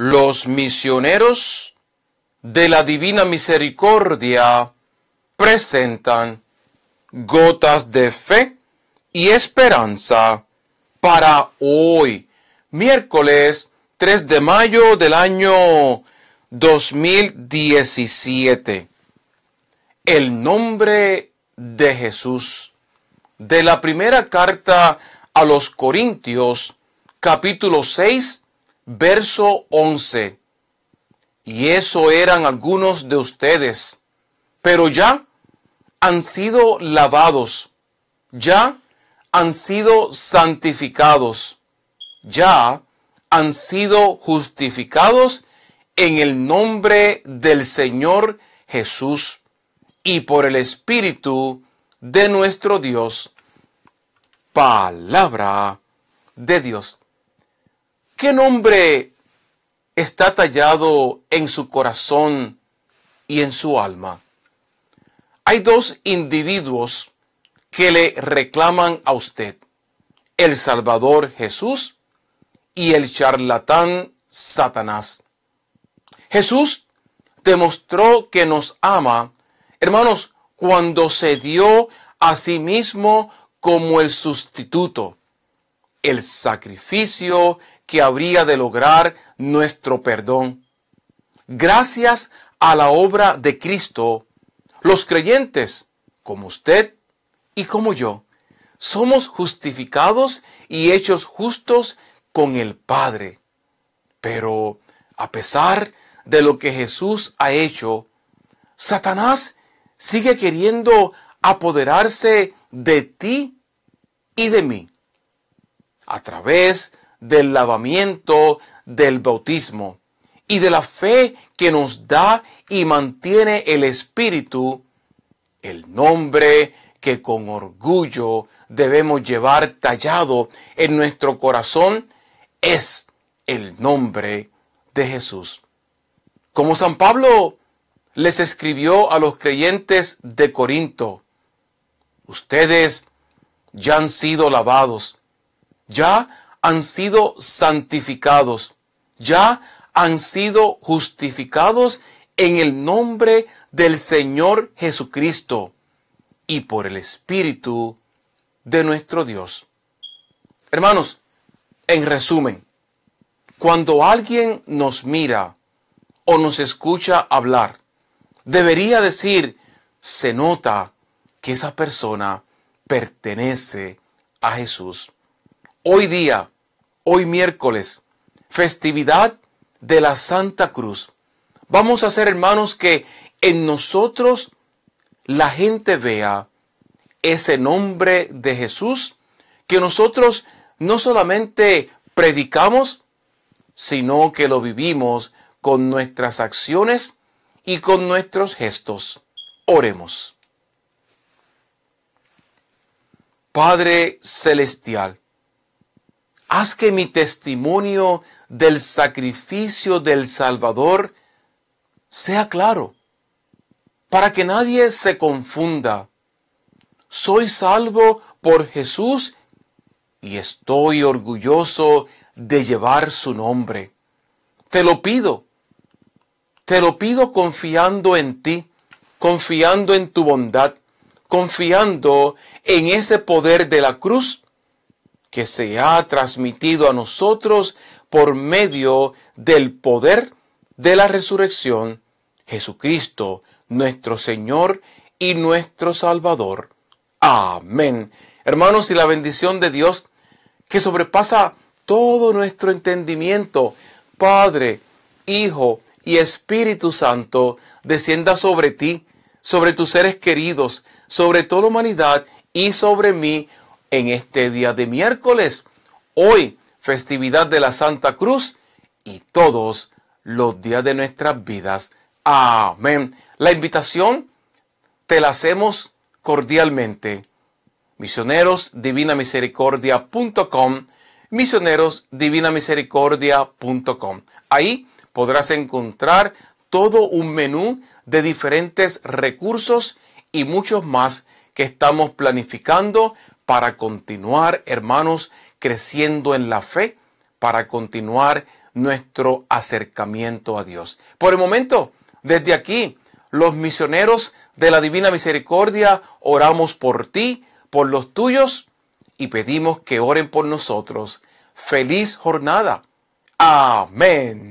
los misioneros de la Divina Misericordia presentan gotas de fe y esperanza para hoy, miércoles 3 de mayo del año 2017. El nombre de Jesús. De la primera carta a los Corintios, capítulo 6, verso 11. Y eso eran algunos de ustedes, pero ya han sido lavados, ya han sido santificados, ya han sido justificados en el nombre del Señor Jesús y por el Espíritu de nuestro Dios. Palabra de Dios. ¿Qué nombre está tallado en su corazón y en su alma? Hay dos individuos que le reclaman a usted, el Salvador Jesús y el charlatán Satanás. Jesús demostró que nos ama, hermanos, cuando se dio a sí mismo como el sustituto el sacrificio que habría de lograr nuestro perdón. Gracias a la obra de Cristo, los creyentes, como usted y como yo, somos justificados y hechos justos con el Padre. Pero a pesar de lo que Jesús ha hecho, Satanás sigue queriendo apoderarse de ti y de mí a través del lavamiento del bautismo y de la fe que nos da y mantiene el Espíritu, el nombre que con orgullo debemos llevar tallado en nuestro corazón es el nombre de Jesús. Como San Pablo les escribió a los creyentes de Corinto, ustedes ya han sido lavados, ya han sido santificados, ya han sido justificados en el nombre del Señor Jesucristo y por el Espíritu de nuestro Dios. Hermanos, en resumen, cuando alguien nos mira o nos escucha hablar, debería decir, se nota que esa persona pertenece a Jesús hoy día, hoy miércoles, festividad de la Santa Cruz. Vamos a hacer, hermanos, que en nosotros la gente vea ese nombre de Jesús, que nosotros no solamente predicamos, sino que lo vivimos con nuestras acciones y con nuestros gestos. Oremos. Padre Celestial, Haz que mi testimonio del sacrificio del Salvador sea claro, para que nadie se confunda. Soy salvo por Jesús y estoy orgulloso de llevar su nombre. Te lo pido, te lo pido confiando en ti, confiando en tu bondad, confiando en ese poder de la cruz que se ha transmitido a nosotros por medio del poder de la resurrección, Jesucristo, nuestro Señor y nuestro Salvador. Amén. Hermanos, y la bendición de Dios, que sobrepasa todo nuestro entendimiento, Padre, Hijo y Espíritu Santo, descienda sobre ti, sobre tus seres queridos, sobre toda la humanidad y sobre mí en este día de miércoles. Hoy, festividad de la Santa Cruz y todos los días de nuestras vidas. Amén. La invitación te la hacemos cordialmente. Misionerosdivinamisericordia.com misionerosdivinamisericordia.com Ahí podrás encontrar todo un menú de diferentes recursos y muchos más que estamos planificando para continuar, hermanos, creciendo en la fe, para continuar nuestro acercamiento a Dios. Por el momento, desde aquí, los misioneros de la Divina Misericordia, oramos por ti, por los tuyos y pedimos que oren por nosotros. Feliz jornada. Amén.